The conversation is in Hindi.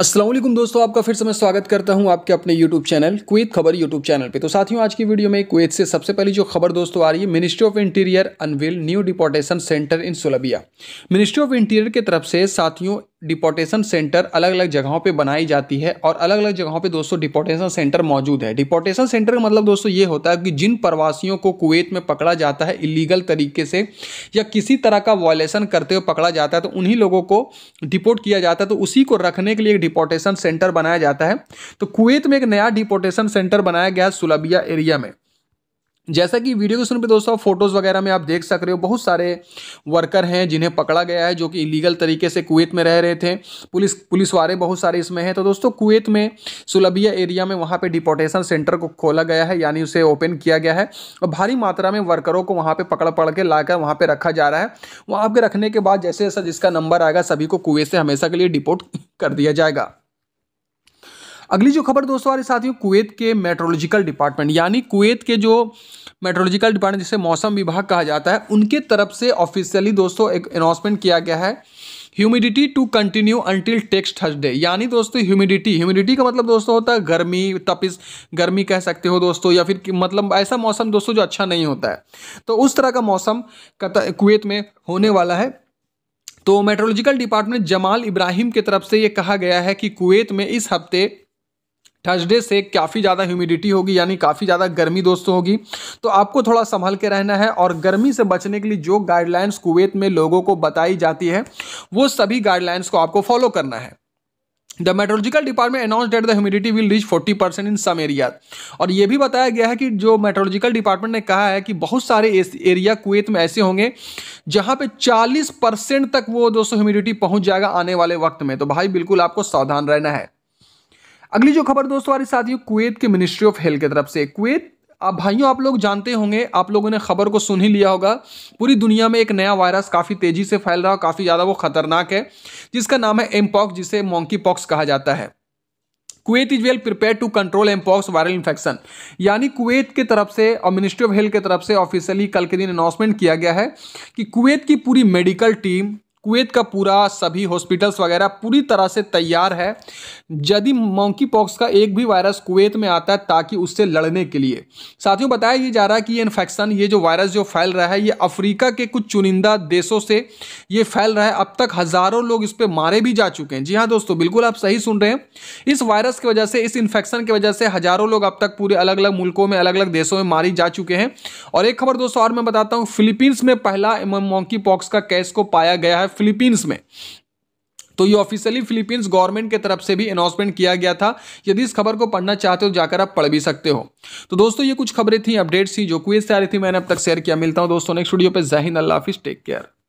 असलम दोस्तों आपका फिर से मैं स्वागत करता हूं आपके अपने YouTube चैनल कुत खबर YouTube चैनल पे तो साथियों आज की वीडियो में कुत से सबसे पहली जो खबर दोस्तों आ रही है ministry of interior unveil new deportation centre in Sulaibiya ministry of interior की तरफ से साथियों डिपोटेशन सेंटर अलग अलग जगहों पे बनाई जाती है और अलग अलग जगहों पे दोस्तों डिपोटेशन सेंटर मौजूद है डिपोटेशन सेंटर का मतलब दोस्तों ये होता है कि जिन प्रवासियों को कुवैत में पकड़ा जाता है इलीगल तरीके से या किसी तरह का वॉयलेशन करते हुए पकड़ा जाता है तो उन्हीं लोगों को डिपोर्ट किया जाता है तो उसी को रखने के लिए एक डिपोटेशन सेंटर बनाया जाता है तो कुवैत में एक नया डिपोटेशन सेंटर बनाया गया है सुलबिया एरिया में जैसा कि वीडियो के सुन पे दोस्तों फोटोज़ वगैरह में आप देख सक रहे हो बहुत सारे वर्कर हैं जिन्हें पकड़ा गया है जो कि इलीगल तरीके से कुवैत में रह रहे थे पुलिस पुलिस वाले बहुत सारे इसमें हैं तो दोस्तों कुवैत में सुलभिया एरिया में वहाँ पर डिपोटेशन सेंटर को खोला गया है यानी उसे ओपन किया गया है और भारी मात्रा में वर्करों को वहाँ पर पकड़ पकड़ के ला कर वहाँ पर रखा जा रहा है वहाँ पर रखने के बाद जैसे जैसा जिसका नंबर आएगा सभी को कुएँ से हमेशा के लिए डिपोर्ट कर दिया जाएगा अगली जो खबर दोस्तों हमारे साथियों कुवैत के मेट्रोलॉजिकल डिपार्टमेंट यानी कुवैत के जो मेट्रोलॉजिकल डिपार्टमेंट जिसे मौसम विभाग कहा जाता है उनके तरफ से ऑफिशियली दोस्तों एक अनाउंसमेंट किया गया है humidity to continue until next Thursday यानी दोस्तों ह्यूमिडिटी ह्यूमिडिटी का मतलब दोस्तों होता है गर्मी तपिस गर्मी कह सकते हो दोस्तों या फिर मतलब ऐसा मौसम दोस्तों जो अच्छा नहीं होता है तो उस तरह का मौसम कुवैत में होने वाला है तो मेट्रोलॉजिकल डिपार्टमेंट जमाल इब्राहिम की तरफ से ये कहा गया है कि कुवैत में इस हफ्ते थर्सडे से काफ़ी ज़्यादा ह्यूमिडिटी होगी यानी काफ़ी ज़्यादा गर्मी दोस्तों होगी तो आपको थोड़ा संभल के रहना है और गर्मी से बचने के लिए जो गाइडलाइंस कुवैत में लोगों को बताई जाती है वो सभी गाइडलाइंस को आपको फॉलो करना है the meteorological department announced that the humidity will reach 40 percent in some area और ये भी बताया गया है कि जो मेट्रोलॉजिकल डिपार्टमेंट ने कहा है कि बहुत सारे एरिया कुवैत में ऐसे होंगे जहाँ पे 40 परसेंट तक वो दोस्तों ह्यूमिडिटी पहुँच जाएगा आने वाले वक्त में तो भाई बिल्कुल आपको सावधान रहना है अगली जो खबर दोस्तों हमारे साथियों कुवैत के मिनिस्ट्री ऑफ हेल्थ की तरफ से कुवैत अब भाइयों आप लोग जानते होंगे आप लोगों ने खबर को सुन ही लिया होगा पूरी दुनिया में एक नया वायरस काफ़ी तेज़ी से फैल रहा है काफ़ी ज़्यादा वो खतरनाक है जिसका नाम है एमपॉक्स जिसे मॉन्की पॉक्स कहा जाता है Kuwait is well prepare to control mpox viral infection यानी कुवैत के तरफ से और मिनिस्ट्री ऑफ हेल्थ की तरफ से ऑफिशियली कल के दिन अनाउंसमेंट किया गया है कि कुवैत की पूरी मेडिकल टीम कुवैत का पूरा सभी हॉस्पिटल्स वगैरह पूरी तरह से तैयार है यदि मंकी पॉक्स का एक भी वायरस कुवैत में आता है ताकि उससे लड़ने के लिए साथियों बताया ये जा रहा है कि ये इन्फेक्शन ये जो वायरस जो फैल रहा है ये अफ्रीका के कुछ चुनिंदा देशों से ये फैल रहा है अब तक हज़ारों लोग इस पर मारे भी जा चुके हैं जी हाँ दोस्तों बिल्कुल आप सही सुन रहे हैं इस वायरस की वजह से इस इन्फेक्शन की वजह से हज़ारों लोग अब तक पूरे अलग अलग मुल्कों में अलग अलग देशों में मारी जा चुके हैं और एक खबर दोस्तों और मैं बताता हूँ फिलीपींस में पहला मंकी पॉक्स का कैस को पाया गया है फिलीपींस में तो ये ऑफिशियली फिलीपींस गवर्नमेंट के तरफ से भी अनाउंसमेंट किया गया था यदि इस खबर को पढ़ना चाहते हो जाकर आप पढ़ भी सकते हो तो दोस्तों ये कुछ खबरें थी अपडेट्स थी जो क्विज से आ रही थी मैंने अब तक शेयर किया मिलता हूँ दोस्तों नेक्स्ट वीडियो पर जहिन अल्लाह हाफिज टेक केयर